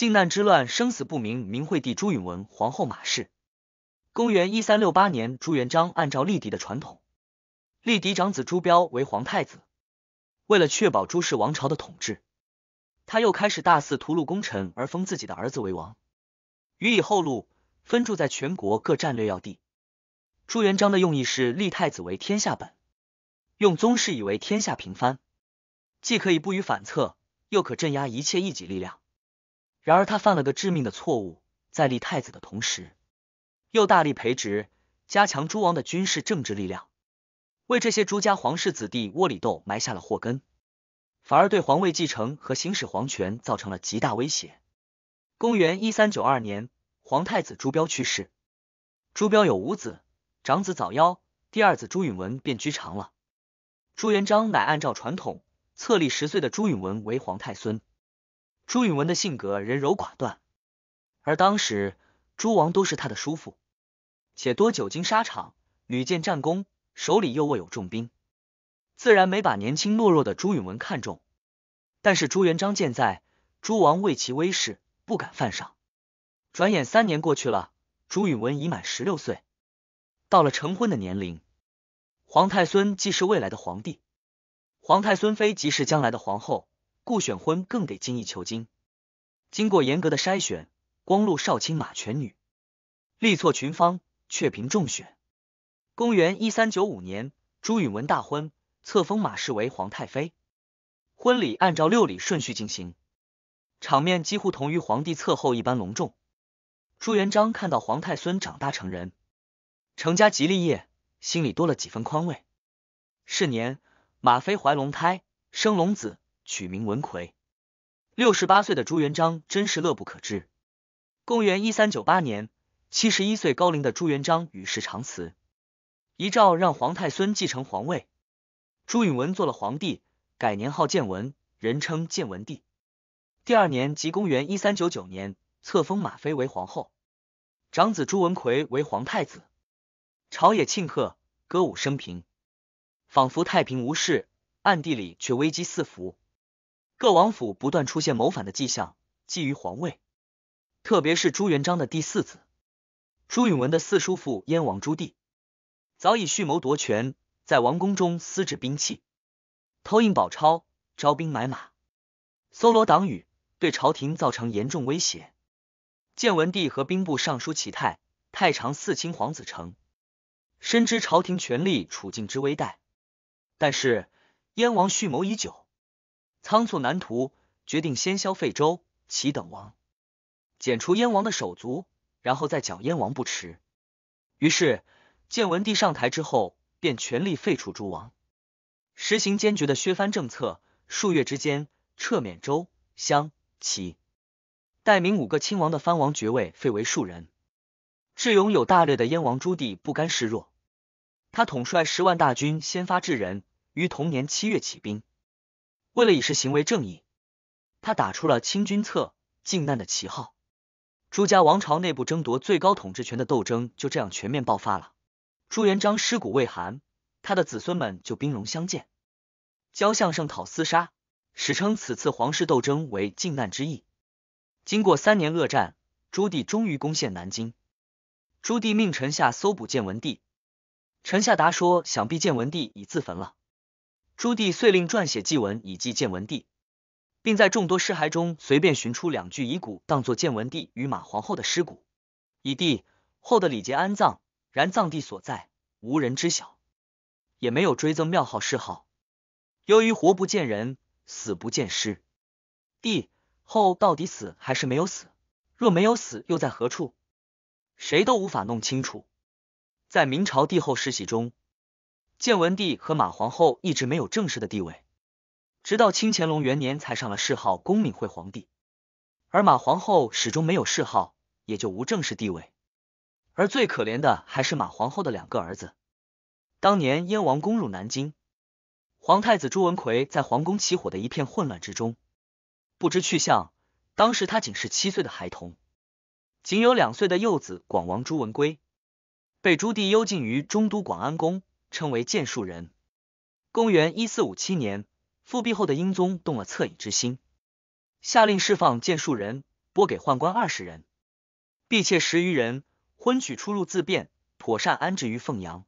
靖难之乱，生死不明。明惠帝朱允文，皇后马氏。公元一三六八年，朱元璋按照立嫡的传统，立嫡长子朱标为皇太子。为了确保朱氏王朝的统治，他又开始大肆屠戮功臣，而封自己的儿子为王，予以后路，分驻在全国各战略要地。朱元璋的用意是立太子为天下本，用宗室以为天下平藩，既可以不予反侧，又可镇压一切异己力量。然而，他犯了个致命的错误，在立太子的同时，又大力培植、加强诸王的军事政治力量，为这些朱家皇室子弟窝里斗埋下了祸根，反而对皇位继承和行使皇权造成了极大威胁。公元一三九二年，皇太子朱标去世，朱标有五子，长子早夭，第二子朱允文便居长了。朱元璋乃按照传统，册立十岁的朱允文为皇太孙。朱允文的性格人柔寡断，而当时诸王都是他的叔父，且多久经沙场，屡建战功，手里又握有重兵，自然没把年轻懦弱的朱允文看中。但是朱元璋健在，诸王畏其威势，不敢犯上。转眼三年过去了，朱允文已满十六岁，到了成婚的年龄。皇太孙既是未来的皇帝，皇太孙妃即是将来的皇后。故选婚更得精益求精。经过严格的筛选，光禄少卿马全女力挫群芳，却凭众选。公元一三九五年，朱允文大婚，册封马氏为皇太妃。婚礼按照六礼顺序进行，场面几乎同于皇帝册后一般隆重。朱元璋看到皇太孙长大成人，成家及立业，心里多了几分宽慰。是年，马妃怀龙胎，生龙子。取名文奎。六十八岁的朱元璋真是乐不可支。公元一三九八年，七十一岁高龄的朱元璋与世长辞，遗诏让皇太孙继承皇位。朱允文做了皇帝，改年号建文，人称建文帝。第二年即公元一三九九年，册封马妃为皇后，长子朱文奎为皇太子。朝野庆贺，歌舞升平，仿佛太平无事，暗地里却危机四伏。各王府不断出现谋反的迹象，觊觎皇位。特别是朱元璋的第四子朱允文的四叔父燕王朱棣，早已蓄谋夺权，在王宫中私制兵器，偷印宝钞，招兵买马，搜罗党羽，对朝廷造成严重威胁。建文帝和兵部尚书齐泰、太常四卿黄子成深知朝廷权力处境之危殆，但是燕王蓄谋已久。仓促南图，决定先削废周、齐等王，剪除燕王的手足，然后再剿燕王不迟。于是，建文帝上台之后，便全力废除诸王，实行坚决的削藩政策。数月之间，撤免周、襄、齐、代、明五个亲王的藩王爵位，废为庶人。智勇有大略的燕王朱棣不甘示弱，他统帅十万大军，先发制人，于同年七月起兵。为了以示行为正义，他打出了清君侧、靖难的旗号。朱家王朝内部争夺最高统治权的斗争就这样全面爆发了。朱元璋尸骨未寒，他的子孙们就兵戎相见，交相声讨厮杀。史称此次皇室斗争为靖难之役。经过三年恶战，朱棣终于攻陷南京。朱棣命臣下搜捕建文帝，臣下答说：“想必建文帝已自焚了。”朱棣遂令撰写祭文以祭建文帝，并在众多尸骸中随便寻出两具遗骨当作建文帝与马皇后的尸骨，以帝后的礼节安葬。然葬地所在无人知晓，也没有追赠庙号谥号。由于活不见人，死不见尸，帝后到底死还是没有死？若没有死，又在何处？谁都无法弄清楚。在明朝帝后世系中。建文帝和马皇后一直没有正式的地位，直到清乾隆元年才上了谥号“恭敏惠皇帝”，而马皇后始终没有谥号，也就无正式地位。而最可怜的还是马皇后的两个儿子。当年燕王攻入南京，皇太子朱文奎在皇宫起火的一片混乱之中不知去向，当时他仅是七岁的孩童；仅有两岁的幼子广王朱文圭被朱棣幽禁于中都广安宫。称为剑术人。公元一四五七年，复辟后的英宗动了恻隐之心，下令释放剑术人，拨给宦官二十人，婢妾十余人，婚娶出入自便，妥善安置于凤阳。